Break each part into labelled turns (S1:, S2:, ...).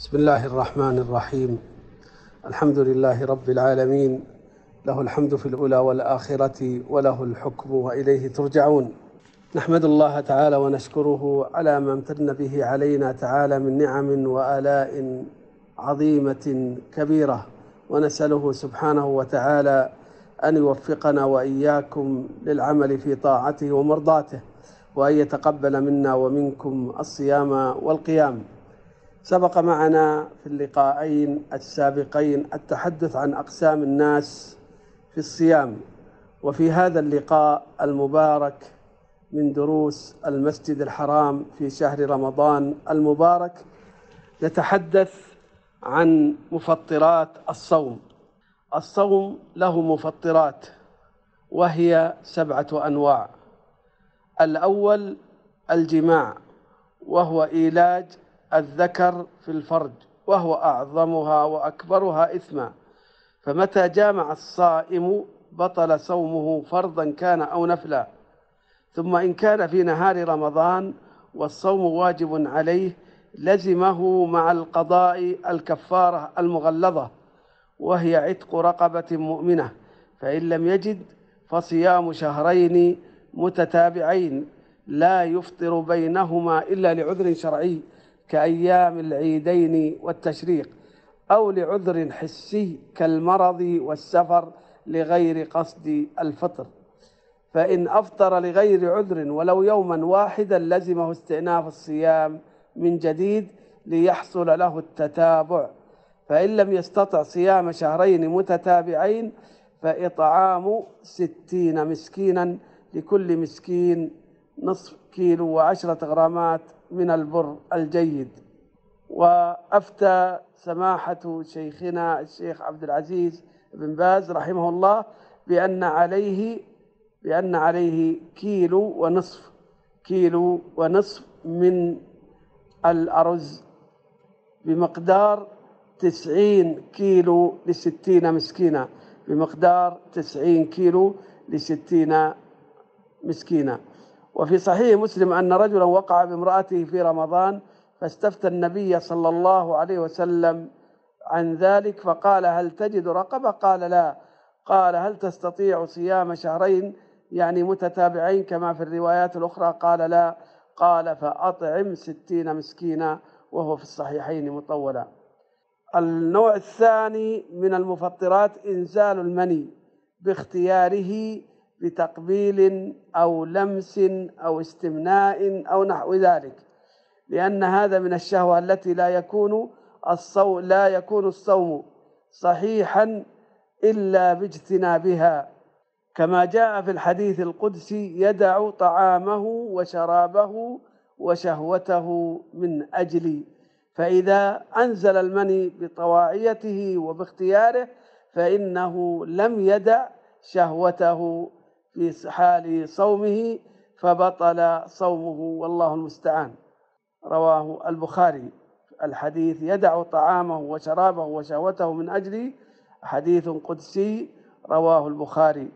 S1: بسم الله الرحمن الرحيم الحمد لله رب العالمين له الحمد في الأولى والآخرة وله الحكم وإليه ترجعون نحمد الله تعالى ونشكره على ما امتن به علينا تعالى من نعم وآلاء عظيمة كبيرة ونسأله سبحانه وتعالى أن يوفقنا وإياكم للعمل في طاعته ومرضاته وأن يتقبل منا ومنكم الصيام والقيام سبق معنا في اللقاءين السابقين التحدث عن اقسام الناس في الصيام وفي هذا اللقاء المبارك من دروس المسجد الحرام في شهر رمضان المبارك نتحدث عن مفطرات الصوم الصوم له مفطرات وهي سبعه انواع الاول الجماع وهو ايلاج الذكر في الفرج وهو أعظمها وأكبرها إثما فمتى جامع الصائم بطل صومه فرضا كان أو نفلا ثم إن كان في نهار رمضان والصوم واجب عليه لزمه مع القضاء الكفارة المغلظة وهي عتق رقبة مؤمنة فإن لم يجد فصيام شهرين متتابعين لا يفطر بينهما إلا لعذر شرعي كأيام العيدين والتشريق أو لعذر حسي كالمرض والسفر لغير قصد الفطر فإن أفطر لغير عذر ولو يوما واحدا لزمه استئناف الصيام من جديد ليحصل له التتابع فإن لم يستطع صيام شهرين متتابعين فإطعام ستين مسكينا لكل مسكين نصف كيلو وعشرة غرامات من البر الجيد وافتى سماحه شيخنا الشيخ عبد العزيز بن باز رحمه الله بان عليه بان عليه كيلو ونصف كيلو ونصف من الارز بمقدار تسعين كيلو لستين مسكينه بمقدار تسعين كيلو لستين مسكينه وفي صحيح مسلم أن رجلا وقع بامرأته في رمضان فاستفتى النبي صلى الله عليه وسلم عن ذلك فقال هل تجد رقبة قال لا قال هل تستطيع صيام شهرين يعني متتابعين كما في الروايات الأخرى قال لا قال فأطعم ستين مسكينا وهو في الصحيحين مطولا النوع الثاني من المفطرات إنزال المني باختياره بتقبيل أو لمس أو استمناء أو نحو ذلك لأن هذا من الشهوة التي لا يكون الصوم لا يكون الصوم صحيحا إلا باجتنابها كما جاء في الحديث القدسي يدع طعامه وشرابه وشهوته من أجلي فإذا أنزل المني بطواعيته وباختياره فإنه لم يدع شهوته في حال صومه فبطل صومه والله المستعان رواه البخاري الحديث يدع طعامه وشرابه وشهوته من أجل حديث قدسي رواه البخاري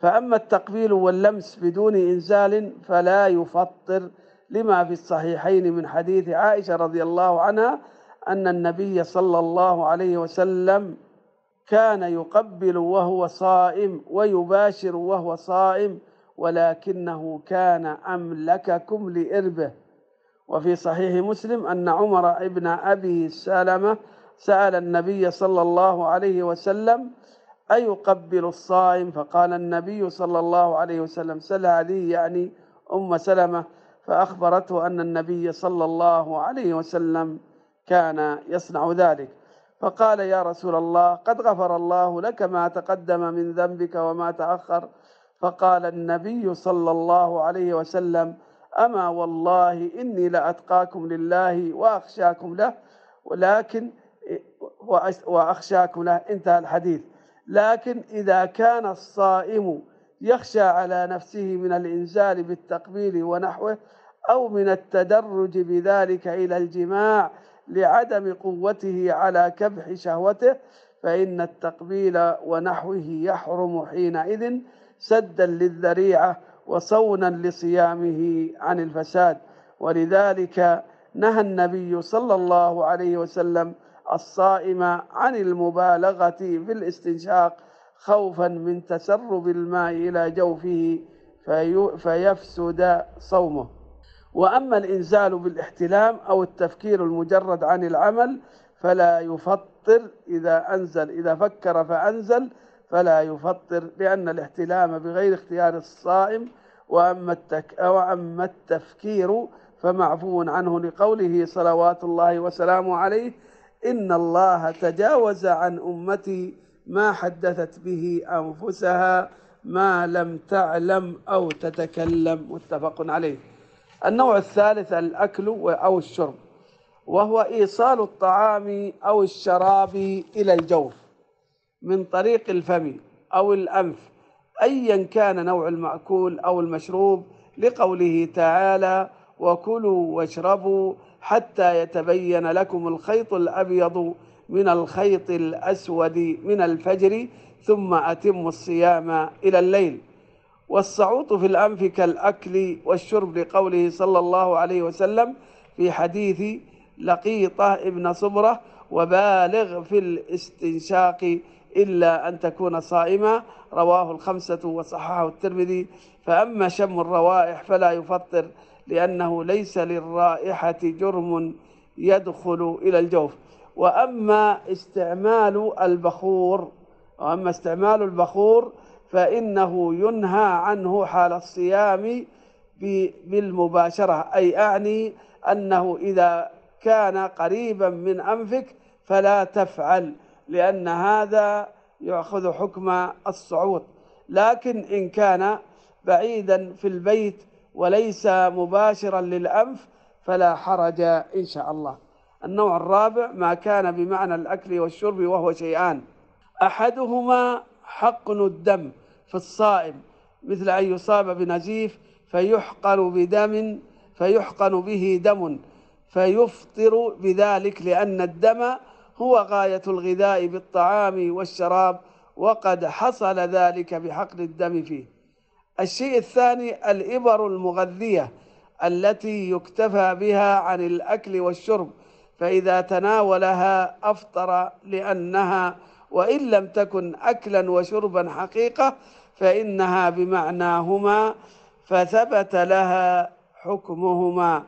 S1: فأما التقبيل واللمس بدون إنزال فلا يفطر لما في الصحيحين من حديث عائشة رضي الله عنها أن النبي صلى الله عليه وسلم كان يقبل وهو صائم ويباشر وهو صائم ولكنه كان املككم لاربه وفي صحيح مسلم ان عمر ابن ابي سلمه سال النبي صلى الله عليه وسلم ايقبل الصائم فقال النبي صلى الله عليه وسلم سل هذه يعني ام سلمه فاخبرته ان النبي صلى الله عليه وسلم كان يصنع ذلك فقال يا رسول الله قد غفر الله لك ما تقدم من ذنبك وما تأخر فقال النبي صلى الله عليه وسلم أما والله إني لأتقاكم لله وأخشاكم له ولكن وأخشاكم له انتهى الحديث لكن إذا كان الصائم يخشى على نفسه من الإنزال بالتقبيل ونحوه أو من التدرج بذلك إلى الجماع لعدم قوته على كبح شهوته فإن التقبيل ونحوه يحرم حينئذ سدا للذريعة وصونا لصيامه عن الفساد ولذلك نهى النبي صلى الله عليه وسلم الصائم عن المبالغة في الاستنشاق خوفا من تسرب الماء إلى جوفه فيفسد صومه وأما الإنزال بالاحتلام أو التفكير المجرد عن العمل فلا يفطر إذا أنزل إذا فكر فأنزل فلا يفطر لأن الاحتلام بغير اختيار الصائم وأما, التك وأما التفكير فمعفو عنه لقوله صلوات الله وسلامه عليه إن الله تجاوز عن أمتي ما حدثت به أنفسها ما لم تعلم أو تتكلم متفق عليه النوع الثالث الأكل أو الشرب وهو إيصال الطعام أو الشراب إلى الجوف من طريق الفم أو الأنف أيا كان نوع المأكول أو المشروب لقوله تعالى وكلوا واشربوا حتى يتبين لكم الخيط الأبيض من الخيط الأسود من الفجر ثم أتموا الصيام إلى الليل والسعوط في الأنف كالأكل والشرب لقوله صلى الله عليه وسلم في حديث لقيطة ابن صبرة وبالغ في الاستنشاق إلا أن تكون صائما رواه الخمسة وصححه الترمذي فأما شم الروائح فلا يفطر لأنه ليس للرائحة جرم يدخل إلى الجوف وأما استعمال البخور وأما استعمال البخور فإنه ينهى عنه حال الصيام بالمباشرة أي أعني أنه إذا كان قريبا من أنفك فلا تفعل لأن هذا يأخذ حكم الصعود لكن إن كان بعيدا في البيت وليس مباشرا للأنف فلا حرج إن شاء الله النوع الرابع ما كان بمعنى الأكل والشرب وهو شيئان أحدهما حقن الدم في الصائم مثل أن يصاب بنزيف فيحقن بدم فيحقن به دم فيفطر بذلك لأن الدم هو غاية الغذاء بالطعام والشراب وقد حصل ذلك بحقن الدم فيه الشيء الثاني الإبر المغذية التي يكتفى بها عن الأكل والشرب فإذا تناولها أفطر لأنها وإن لم تكن أكلا وشربا حقيقة فإنها بمعناهما فثبت لها حكمهما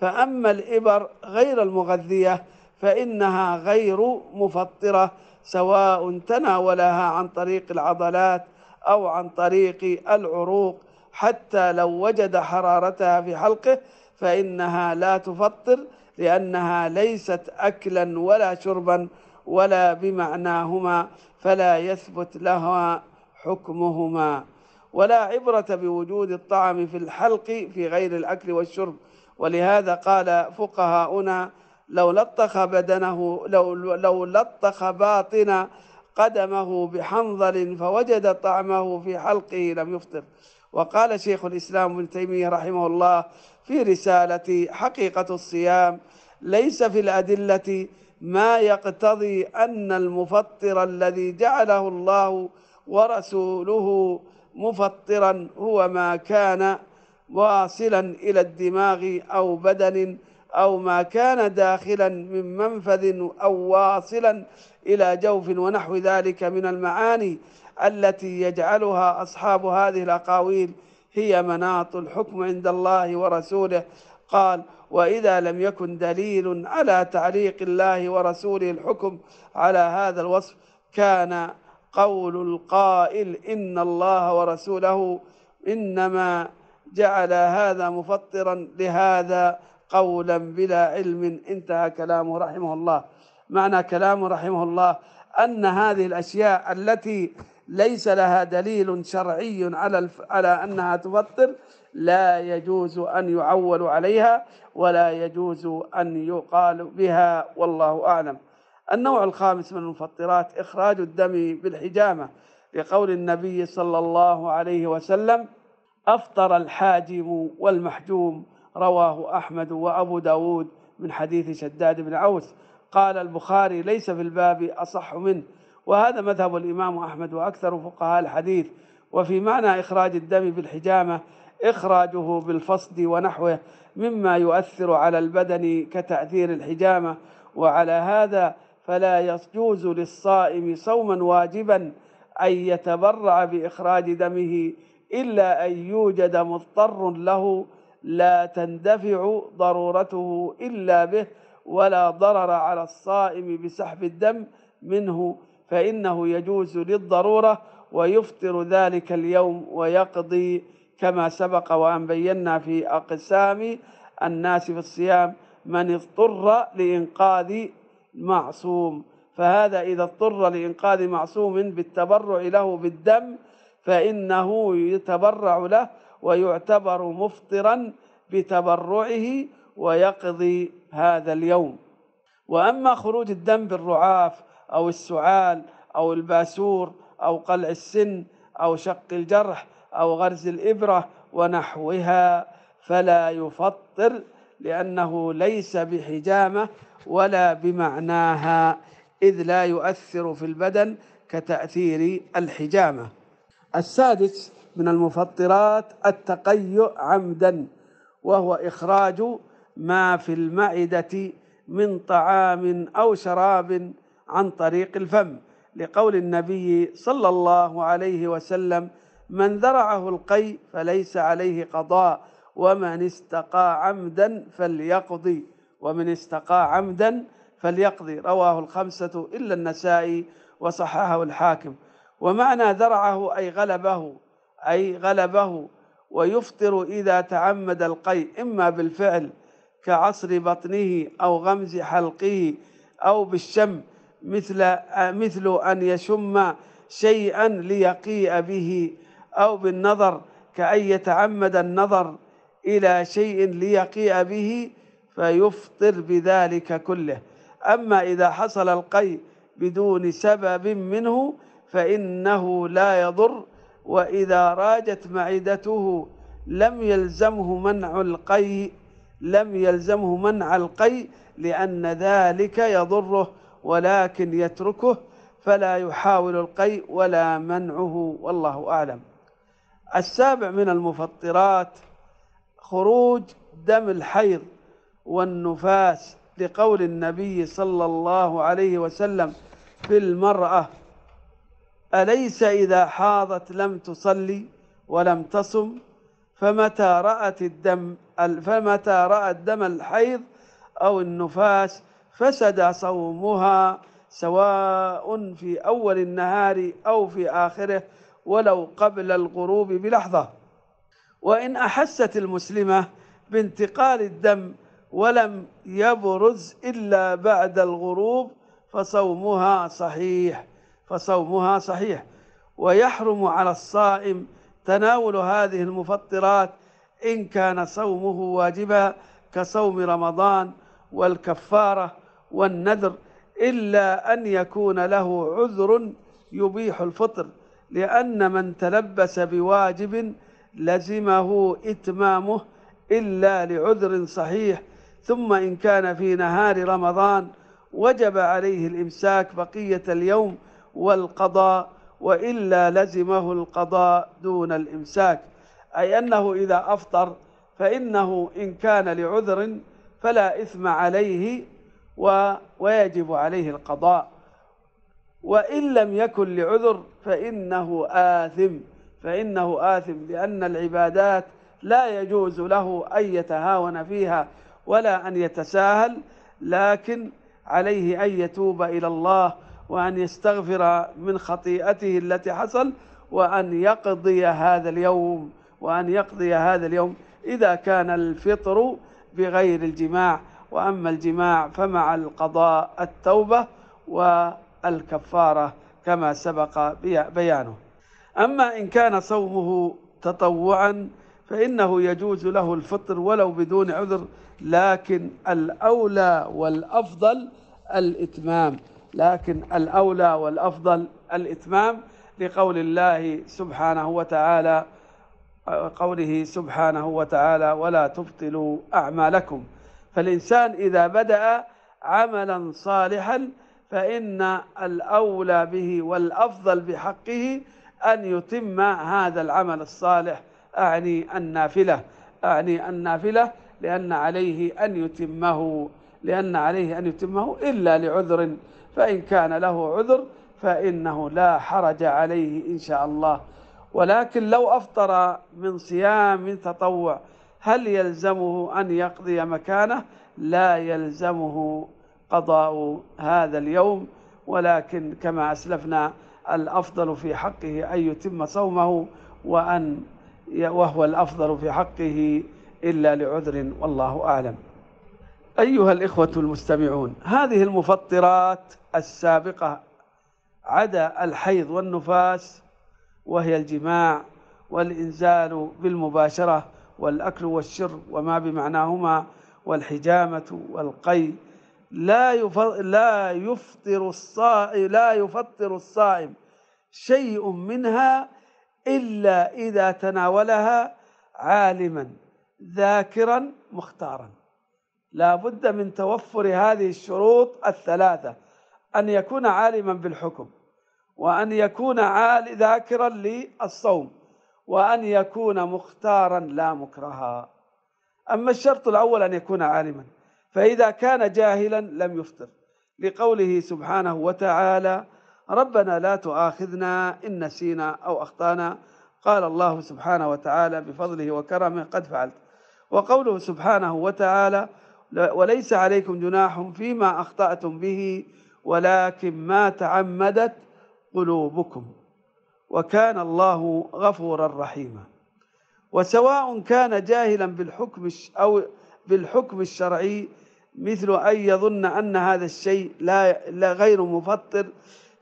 S1: فأما الإبر غير المغذية فإنها غير مفطرة سواء تناولها عن طريق العضلات أو عن طريق العروق حتى لو وجد حرارتها في حلقه فإنها لا تفطر لأنها ليست أكلا ولا شربا ولا بمعناهما فلا يثبت لها حكمهما ولا عبرة بوجود الطعم في الحلق في غير الأكل والشرب ولهذا قال فقهاؤنا لو لطخ بدنه لو لو لطخ باطن قدمه بحنظل فوجد طعمه في حلقه لم يفطر وقال شيخ الإسلام ابن تيمية رحمه الله في رسالة حقيقة الصيام ليس في الأدلة ما يقتضي أن المفطر الذي جعله الله ورسوله مفطرا هو ما كان واصلا إلى الدماغ أو بدن أو ما كان داخلا من منفذ أو واصلا إلى جوف ونحو ذلك من المعاني التي يجعلها أصحاب هذه الأقاويل هي مناط الحكم عند الله ورسوله قال وإذا لم يكن دليل على تعليق الله ورسوله الحكم على هذا الوصف كان قول القائل إن الله ورسوله إنما جعل هذا مفطرا لهذا قولا بلا علم انتهى كلامه رحمه الله معنى كلامه رحمه الله أن هذه الأشياء التي ليس لها دليل شرعي على الف... على أنها تفطر لا يجوز أن يعول عليها ولا يجوز أن يقال بها والله أعلم النوع الخامس من المفطرات إخراج الدم بالحجامة لقول النبي صلى الله عليه وسلم أفطر الحاجم والمحجوم رواه أحمد وأبو داود من حديث شداد بن عوس قال البخاري ليس في الباب أصح منه وهذا مذهب الإمام أحمد وأكثر فقهاء الحديث وفي معنى إخراج الدم بالحجامة إخراجه بالفصد ونحوه مما يؤثر على البدن كتأثير الحجامة وعلى هذا فلا يجوز للصائم صوما واجبا أن يتبرع بإخراج دمه إلا أن يوجد مضطر له لا تندفع ضرورته إلا به ولا ضرر على الصائم بسحب الدم منه فإنه يجوز للضرورة ويفطر ذلك اليوم ويقضي كما سبق وأن بينا في أقسام الناس في الصيام من اضطر لإنقاذ معصوم فهذا إذا اضطر لإنقاذ معصوم بالتبرع له بالدم فإنه يتبرع له ويعتبر مفطرا بتبرعه ويقضي هذا اليوم وأما خروج الدم بالرعاف أو السعال أو الباسور أو قلع السن أو شق الجرح أو غرز الإبرة ونحوها فلا يفطر لأنه ليس بحجامة ولا بمعناها إذ لا يؤثر في البدن كتأثير الحجامة السادس من المفطرات التقيؤ عمدا وهو إخراج ما في المعدة من طعام أو شراب عن طريق الفم لقول النبي صلى الله عليه وسلم من ذرعه القي فليس عليه قضاء ومن استقى عمدا فليقضي ومن استقى عمدا فليقضي رواه الخمسة إلا النسائي وصححه الحاكم ومعنى ذرعه أي غلبه أي غلبه ويفطر إذا تعمد القي إما بالفعل كعصر بطنه أو غمز حلقه أو بالشم مثل مثل أن يشم شيئا ليقيء به أو بالنظر كأن يتعمد النظر إلى شيء ليقيء به فيفطر بذلك كله أما إذا حصل القيء بدون سبب منه فإنه لا يضر وإذا راجت معدته لم يلزمه منع القيء لم يلزمه منع القيء لأن ذلك يضره ولكن يتركه فلا يحاول القيء ولا منعه والله أعلم السابع من المفطرات خروج دم الحيض والنفاس لقول النبي صلى الله عليه وسلم في المرأة أليس إذا حاضت لم تصلي ولم تصم فمتى رأت الدم فمتى رأت دم الحيض أو النفاس فسد صومها سواء في أول النهار أو في آخره ولو قبل الغروب بلحظة وإن أحست المسلمة بانتقال الدم ولم يبرز إلا بعد الغروب فصومها صحيح فصومها صحيح ويحرم على الصائم تناول هذه المفطرات إن كان صومه واجبا كصوم رمضان والكفارة والنذر إلا أن يكون له عذر يبيح الفطر لأن من تلبس بواجب لزمه إتمامه إلا لعذر صحيح ثم إن كان في نهار رمضان وجب عليه الإمساك بقية اليوم والقضاء وإلا لزمه القضاء دون الإمساك أي أنه إذا أفطر فإنه إن كان لعذر فلا إثم عليه و ويجب عليه القضاء وإن لم يكن لعذر فإنه آثم فإنه آثم لأن العبادات لا يجوز له أن يتهاون فيها ولا أن يتساهل لكن عليه أن يتوب إلى الله وأن يستغفر من خطيئته التي حصل وأن يقضي هذا اليوم وأن يقضي هذا اليوم إذا كان الفطر بغير الجماع وأما الجماع فمع القضاء التوبة والكفارة كما سبق بيانه أما إن كان صومه تطوعا فإنه يجوز له الفطر ولو بدون عذر لكن الأولى والأفضل الإتمام لكن الأولى والأفضل الإتمام لقول الله سبحانه وتعالى قوله سبحانه وتعالى ولا تبطلوا أعمالكم فالإنسان إذا بدأ عملا صالحا فإن الأولى به والأفضل بحقه أن يتم هذا العمل الصالح أعني النافلة أعني النافلة لأن عليه أن يتمه لأن عليه أن يتمه إلا لعذر فإن كان له عذر فإنه لا حرج عليه إن شاء الله ولكن لو أفطر من صيام تطوع هل يلزمه أن يقضي مكانه لا يلزمه قضاء هذا اليوم ولكن كما أسلفنا الأفضل في حقه أن يتم صومه وأن وهو الأفضل في حقه إلا لعذر والله أعلم أيها الإخوة المستمعون هذه المفطرات السابقة عدا الحيض والنفاس وهي الجماع والإنزال بالمباشرة والأكل والشرب وما بمعناهما والحجامة والقي لا لا يفطر الصائم لا يفطر الصائم شيء منها الا اذا تناولها عالما ذاكرا مختارا لا بد من توفر هذه الشروط الثلاثه ان يكون عالما بالحكم وان يكون عال ذاكرا للصوم وان يكون مختارا لا مكرها اما الشرط الاول ان يكون عالما فاذا كان جاهلا لم يفطر لقوله سبحانه وتعالى ربنا لا تؤاخذنا إن نسينا أو أخطأنا قال الله سبحانه وتعالى بفضله وكرمه قد فعلت وقوله سبحانه وتعالى وليس عليكم جناح فيما أخطأتم به ولكن ما تعمدت قلوبكم وكان الله غفورا رحيما وسواء كان جاهلا بالحكم أو بالحكم الشرعي مثل أن يظن أن هذا الشيء لا غير مفطر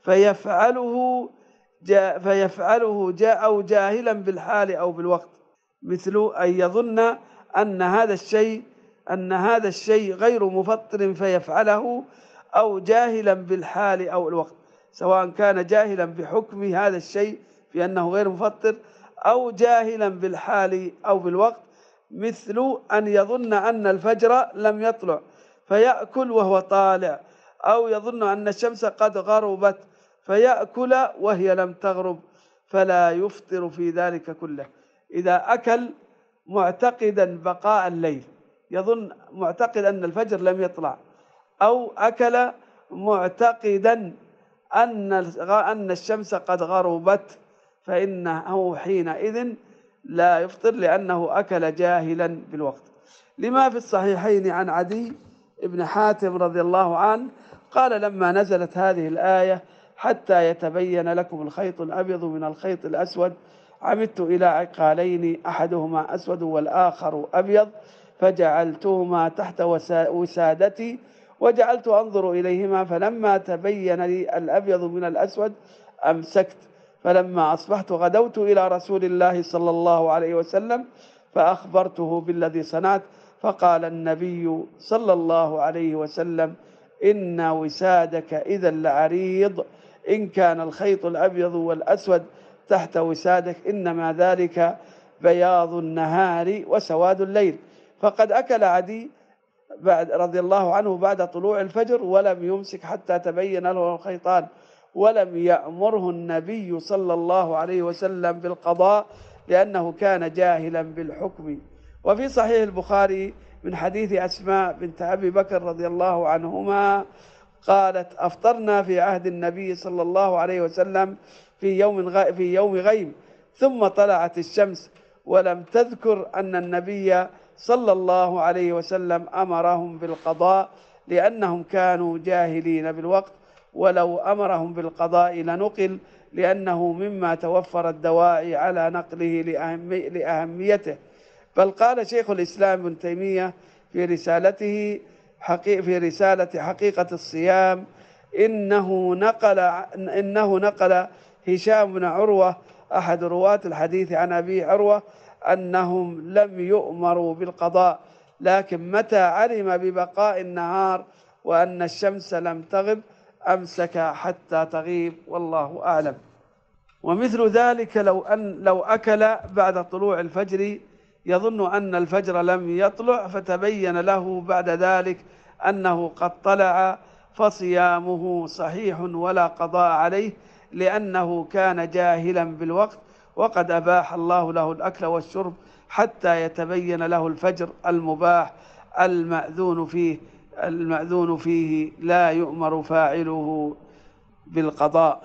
S1: فيفعله جاء فيفعله جاء أو جاهلا بالحال أو بالوقت مثل أن يظن أن هذا الشيء أن هذا الشيء غير مفطر فيفعله أو جاهلا بالحال أو الوقت سواء كان جاهلا بحكم هذا الشيء في أنه غير مفطر أو جاهلا بالحال أو بالوقت مثل أن يظن أن الفجر لم يطلع فيأكل وهو طالع أو يظن أن الشمس قد غربت فيأكل وهي لم تغرب فلا يفطر في ذلك كله إذا أكل معتقدا بقاء الليل يظن معتقد أن الفجر لم يطلع أو أكل معتقدا أن أن الشمس قد غربت فإنه حينئذ لا يفطر لأنه أكل جاهلا بالوقت لما في الصحيحين عن عدي بن حاتم رضي الله عنه قال لما نزلت هذه الآية حتى يتبين لكم الخيط الأبيض من الخيط الأسود عمدت إلى عقالين أحدهما أسود والآخر أبيض فجعلتهما تحت وسادتي وجعلت أنظر إليهما فلما تبين لي الأبيض من الأسود أمسكت فلما أصبحت غدوت إلى رسول الله صلى الله عليه وسلم فأخبرته بالذي صنعت فقال النبي صلى الله عليه وسلم إن وسادك إذا لعريض إن كان الخيط الأبيض والأسود تحت وسادك إنما ذلك بياض النهار وسواد الليل فقد أكل عدي بعد رضي الله عنه بعد طلوع الفجر ولم يمسك حتى تبين له الخيطان ولم يأمره النبي صلى الله عليه وسلم بالقضاء لأنه كان جاهلا بالحكم وفي صحيح البخاري من حديث أسماء بنت أبي بكر رضي الله عنهما قالت أفطرنا في عهد النبي صلى الله عليه وسلم في يوم في يوم غيم ثم طلعت الشمس ولم تذكر أن النبي صلى الله عليه وسلم أمرهم بالقضاء لأنهم كانوا جاهلين بالوقت ولو أمرهم بالقضاء لنقل لأنه مما توفر الدواعي على نقله لأهميته بل قال شيخ الإسلام ابن تيمية في رسالته حقيقة في رسالة حقيقة الصيام إنه نقل إنه نقل هشام بن عروة أحد رواة الحديث عن أبي عروة أنهم لم يؤمروا بالقضاء لكن متى علم ببقاء النهار وأن الشمس لم تغب أمسك حتى تغيب والله أعلم ومثل ذلك لو أن لو أكل بعد طلوع الفجر يظن أن الفجر لم يطلع فتبين له بعد ذلك أنه قد طلع فصيامه صحيح ولا قضاء عليه لأنه كان جاهلا بالوقت وقد أباح الله له الأكل والشرب حتى يتبين له الفجر المباح المأذون فيه المأذون فيه لا يؤمر فاعله بالقضاء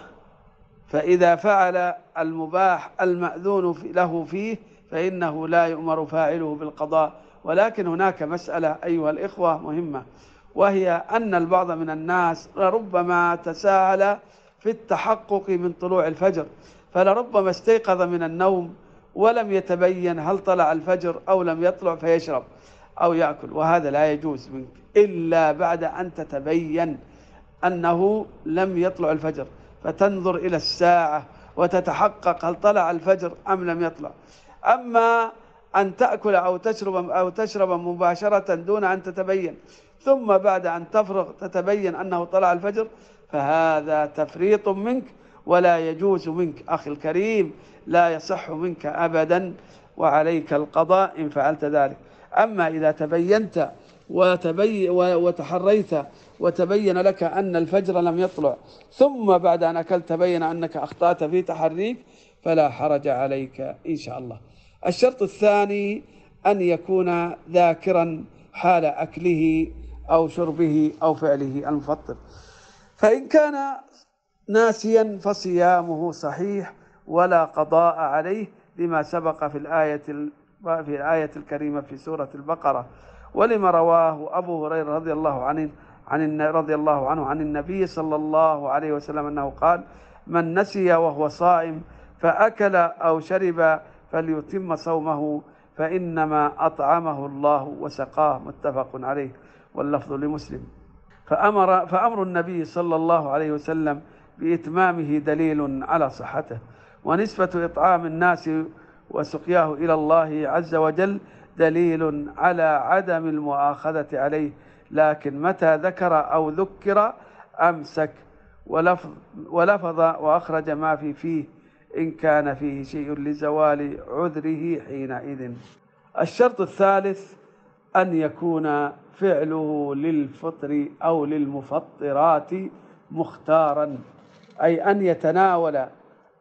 S1: فإذا فعل المباح المأذون له فيه فإنه لا يؤمر فاعله بالقضاء ولكن هناك مسألة أيها الإخوة مهمة وهي أن البعض من الناس لربما تساهل في التحقق من طلوع الفجر فلربما استيقظ من النوم ولم يتبين هل طلع الفجر أو لم يطلع فيشرب أو يأكل وهذا لا يجوز منك إلا بعد أن تتبين أنه لم يطلع الفجر فتنظر إلى الساعة وتتحقق هل طلع الفجر أم لم يطلع أما أن تأكل أو تشرب أو تشرب مباشرة دون أن تتبين ثم بعد أن تفرغ تتبين أنه طلع الفجر فهذا تفريط منك ولا يجوز منك أخي الكريم لا يصح منك أبدا وعليك القضاء إن فعلت ذلك أما إذا تبينت وتبي وتحريت وتبين لك أن الفجر لم يطلع ثم بعد أن أكلت تبين أنك أخطأت في تحريك فلا حرج عليك إن شاء الله الشرط الثاني أن يكون ذاكرا حال أكله أو شربه أو فعله المفطر فإن كان ناسيا فصيامه صحيح ولا قضاء عليه لما سبق في الآية في الآية الكريمة في سورة البقرة ولما رواه أبو هريرة رضي الله عنه عن رضي الله عنه عن النبي صلى الله عليه وسلم أنه قال من نسي وهو صائم فأكل أو شرب فليتم صومه فإنما أطعمه الله وسقاه متفق عليه واللفظ لمسلم فأمر فأمر النبي صلى الله عليه وسلم بإتمامه دليل على صحته ونسبة إطعام الناس وسقياه إلى الله عز وجل دليل على عدم المؤاخذة عليه لكن متى ذكر أو ذكر أمسك ولفظ, ولفظ وأخرج ما في فيه إن كان فيه شيء لزوال عذره حينئذ الشرط الثالث أن يكون فعله للفطر أو للمفطرات مختارا أي أن يتناول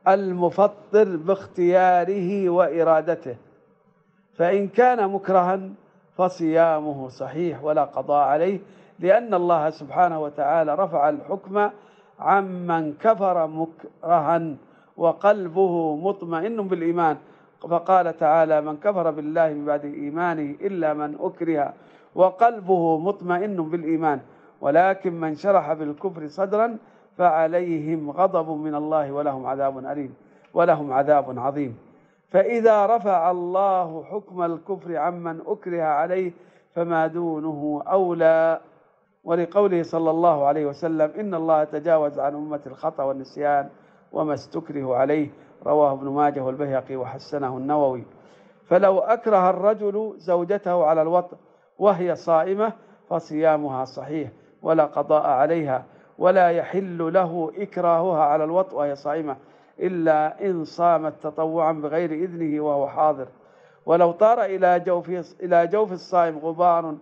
S1: المفطر باختياره وإرادته فإن كان مكرها فصيامه صحيح ولا قضاء عليه لأن الله سبحانه وتعالى رفع الحكم عمن كفر مكرها وقلبه مطمئن بالإيمان فقال تعالى من كفر بالله من بعد إيمانه إلا من أكره وقلبه مطمئن بالإيمان ولكن من شرح بالكفر صدرا فعليهم غضب من الله ولهم عذاب أليم ولهم عذاب عظيم فإذا رفع الله حكم الكفر عمن أكره عليه فما دونه أولى ولقوله صلى الله عليه وسلم إن الله تجاوز عن أمة الخطأ والنسيان وما استكره عليه رواه ابن ماجه والبيهقي وحسنه النووي فلو أكره الرجل زوجته على الوطء وهي صائمة فصيامها صحيح ولا قضاء عليها ولا يحل له إكراهها على الوطء وهي صائمة إلا إن صامت تطوعا بغير إذنه وهو حاضر ولو طار إلى جوف إلى جوف الصائم غبار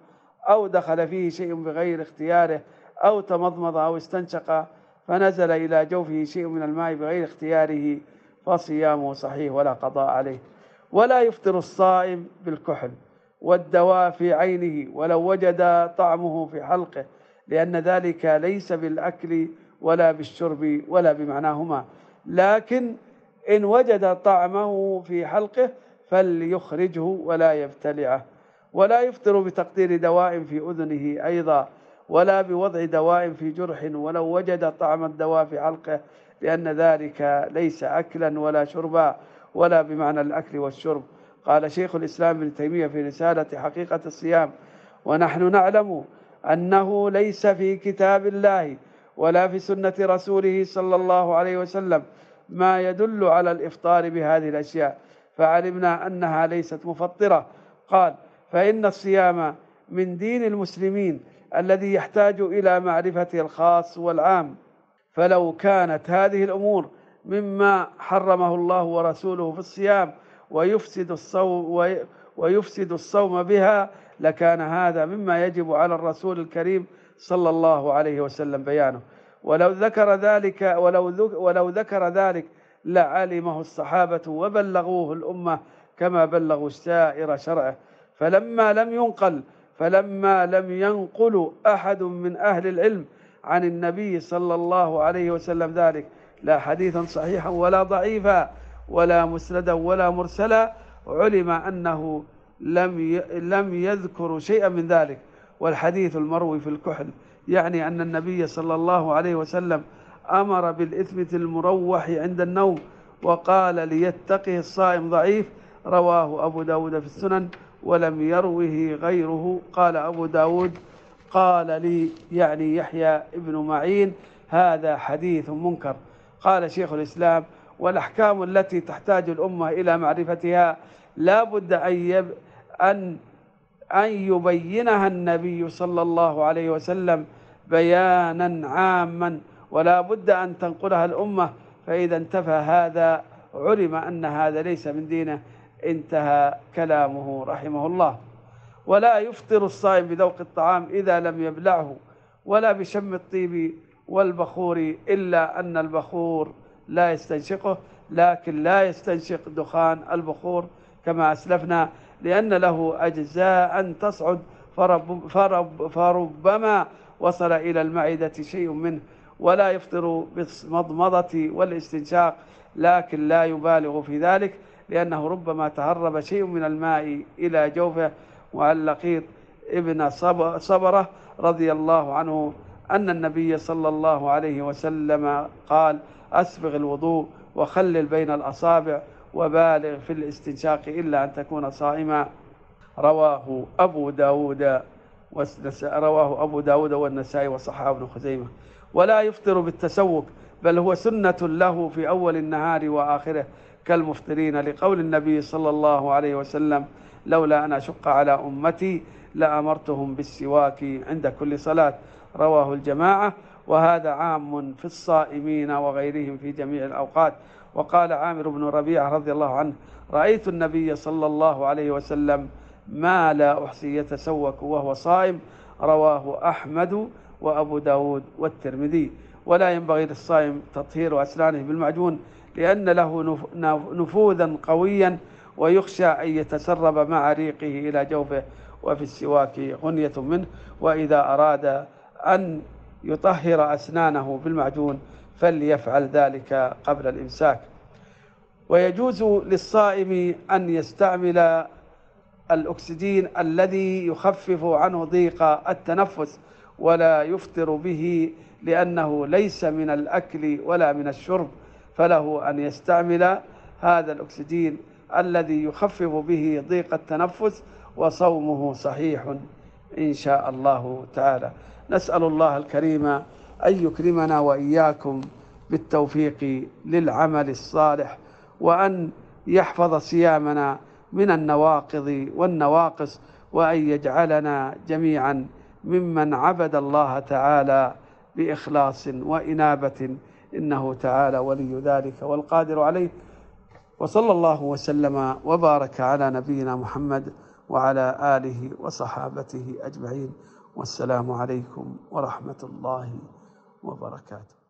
S1: أو دخل فيه شيء بغير اختياره أو تمضمض أو استنشق فنزل إلى جوفه شيء من الماء بغير اختياره فصيامه صحيح ولا قضاء عليه ولا يفطر الصائم بالكحل والدواء في عينه ولو وجد طعمه في حلقه لأن ذلك ليس بالأكل ولا بالشرب ولا بمعناهما لكن إن وجد طعمه في حلقه فليخرجه ولا يبتلعه ولا يفطر بتقدير دواء في أذنه أيضا ولا بوضع دواء في جرح ولو وجد طعم الدواء في علقه لأن ذلك ليس أكلا ولا شربا ولا بمعنى الأكل والشرب قال شيخ الإسلام ابن تيمية في رسالة حقيقة الصيام ونحن نعلم أنه ليس في كتاب الله ولا في سنة رسوله صلى الله عليه وسلم ما يدل على الإفطار بهذه الأشياء فعلمنا أنها ليست مفطرة قال فإن الصيام من دين المسلمين الذي يحتاج إلى معرفته الخاص والعام فلو كانت هذه الأمور مما حرمه الله ورسوله في الصيام ويفسد الصوم ويفسد الصوم بها لكان هذا مما يجب على الرسول الكريم صلى الله عليه وسلم بيانه ولو ذكر ذلك ولو ولو ذكر ذلك لعلمه الصحابة وبلغوه الأمة كما بلغوا سائر شرعه فلما لم ينقل فلما لم ينقل أحد من أهل العلم عن النبي صلى الله عليه وسلم ذلك لا حديثا صحيحا ولا ضعيفا ولا مسندا ولا مرسلا علم أنه لم لم يذكر شيئا من ذلك والحديث المروي في الكحل يعني أن النبي صلى الله عليه وسلم أمر بالإثمة المروح عند النوم وقال ليتقه الصائم ضعيف رواه أبو داود في السنن ولم يروه غيره قال أبو داود قال لي يعني يحيى ابن معين هذا حديث منكر قال شيخ الإسلام والأحكام التي تحتاج الأمة إلى معرفتها لا بد أن أن أن يبينها النبي صلى الله عليه وسلم بيانا عاما ولا بد أن تنقلها الأمة فإذا انتفى هذا علم أن هذا ليس من دينه انتهى كلامه رحمه الله ولا يفطر الصائم بذوق الطعام إذا لم يبلعه ولا بشم الطيب والبخور إلا أن البخور لا يستنشقه لكن لا يستنشق دخان البخور كما أسلفنا لأن له أجزاء تصعد فرب فرب فربما وصل إلى المعدة شيء منه ولا يفطر بالمضمضة والاستنشاق لكن لا يبالغ في ذلك لأنه ربما تهرب شيء من الماء إلى جوفه وعن لقيط ابن صبرة رضي الله عنه أن النبي صلى الله عليه وسلم قال أسبغ الوضوء وخلل بين الأصابع وبالغ في الاستنشاق إلا أن تكون صائما رواه أبو داود رواه أبو داود والنسائي وصححه ابن خزيمة ولا يفطر بالتسوق بل هو سنة له في أول النهار وآخره كالمفطرين لقول النبي صلى الله عليه وسلم لولا أن أشق على أمتي لأمرتهم بالسواك عند كل صلاة رواه الجماعة وهذا عام في الصائمين وغيرهم في جميع الأوقات وقال عامر بن ربيعة رضي الله عنه رأيت النبي صلى الله عليه وسلم ما لا أحصي يتسوك وهو صائم رواه أحمد وأبو داود والترمذي ولا ينبغي للصائم تطهير أسنانه بالمعجون لأن له نفوذا قويا ويخشى أن يتسرب مع ريقه إلى جوفه وفي السواك غنية منه وإذا أراد أن يطهر أسنانه بالمعجون فليفعل ذلك قبل الإمساك ويجوز للصائم أن يستعمل الأكسجين الذي يخفف عنه ضيق التنفس ولا يفطر به لأنه ليس من الأكل ولا من الشرب فله أن يستعمل هذا الأكسجين الذي يخفف به ضيق التنفس وصومه صحيح إن شاء الله تعالى نسأل الله الكريم أن يكرمنا وإياكم بالتوفيق للعمل الصالح وأن يحفظ صيامنا من النواقض والنواقص وأن يجعلنا جميعا ممن عبد الله تعالى بإخلاص وإنابة إنه تعالى ولي ذلك والقادر عليه وصلى الله وسلم وبارك على نبينا محمد وعلى آله وصحابته أجمعين والسلام عليكم ورحمة الله وبركاته